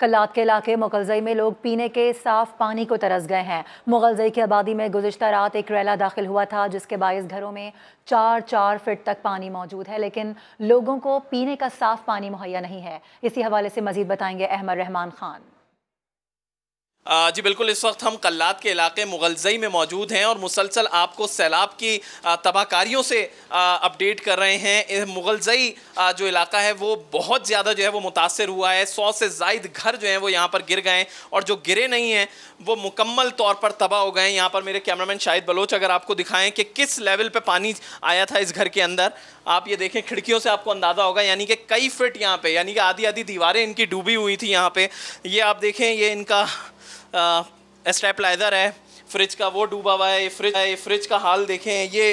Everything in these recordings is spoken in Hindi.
कलात के इलाके मुगलजई में लोग पीने के साफ पानी को तरस गए हैं मुगलजई की आबादी में गुजशत रात एक रैला दाखिल हुआ था जिसके बायस घरों में चार चार फिट तक पानी मौजूद है लेकिन लोगों को पीने का साफ पानी मुहैया नहीं है इसी हवाले से मजीद बताएंगे अहमद रहमान खान जी बिल्कुल इस वक्त हम कल्लात के इलाके मुगलजई में मौजूद हैं और मुसलसल आपको सैलाब की तबाहकारियों से अपडेट कर रहे हैं मुगलजई जो इलाका है वो बहुत ज़्यादा जो है वो मुतासर हुआ है सौ से जायद घर जो हैं वो यहाँ पर गिर गए और जो गिरे नहीं हैं वो मुकम्मल तौर पर तबाह हो गए यहाँ पर मेरे कैमरामैन शाहिद बलोच अगर आपको दिखाएँ कि किस लेवल पर पानी आया था इस घर के अंदर आप ये देखें खिड़कियों से आपको अंदाज़ा होगा यानी कि कई फिट यहाँ पर यानी कि आधी आधी दीवारें इनकी डूबी हुई थी यहाँ पर ये आप देखें ये इनका स्टेपलाइजर है फ्रिज का वो डूबा हुआ है फ्रिज है फ्रिज का हाल देखें ये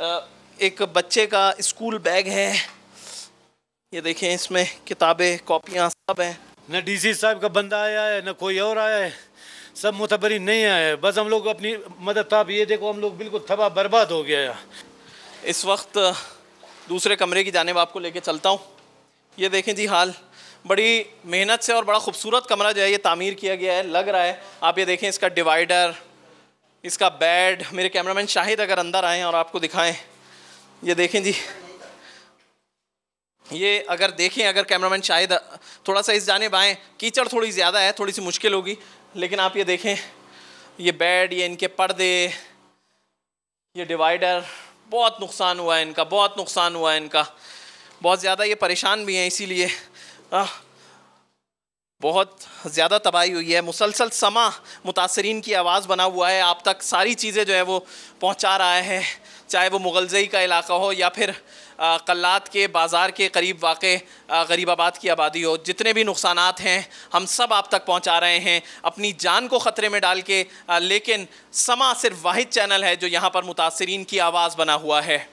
आ, एक बच्चे का स्कूल बैग है ये देखें इसमें किताबें कॉपियाँ सब हैं न डीसी साहब का बंदा आया है न कोई और आया है सब मुतबरी नहीं आया है बस हम लोग अपनी मदद आप ये देखो हम लोग बिल्कुल तबाह बर्बाद हो गया है इस वक्त दूसरे कमरे की जानब आपको लेके चलता हूँ ये देखें जी हाल बड़ी मेहनत से और बड़ा खूबसूरत कमरा जो है ये तामीर किया गया है लग रहा है आप ये देखें इसका डिवाइडर इसका बेड मेरे कैमरामैन शाहिद अगर अंदर आएँ और आपको दिखाएं ये देखें जी ये अगर देखें अगर कैमरामैन शाहिद थोड़ा सा इस जाने आएँ कीचड़ थोड़ी ज़्यादा है थोड़ी सी मुश्किल होगी लेकिन आप ये देखें ये बेड ये इनके पर्दे ये डिवाइडर बहुत नुकसान हुआ है इनका बहुत नुकसान हुआ है इनका बहुत ज़्यादा ये परेशान भी हैं इसीलिए बहुत ज़्यादा तबाही हुई है मुसलसल समा मुतासरीन की आवाज़ बना हुआ है आप तक सारी चीज़ें जो है वो पहुंचा रहा है चाहे वो मुगलजई का इलाका हो या फिर कल्लात के बाज़ार के करीब वाक़ ग़रीब आबाद की आबादी हो जितने भी नुकसान हैं हम सब आप तक पहुंचा रहे हैं अपनी जान को ख़तरे में डाल के आ, लेकिन समा सिर्फ वाहिद चैनल है जो यहाँ पर मुतासरीन की आवाज़ बना हुआ है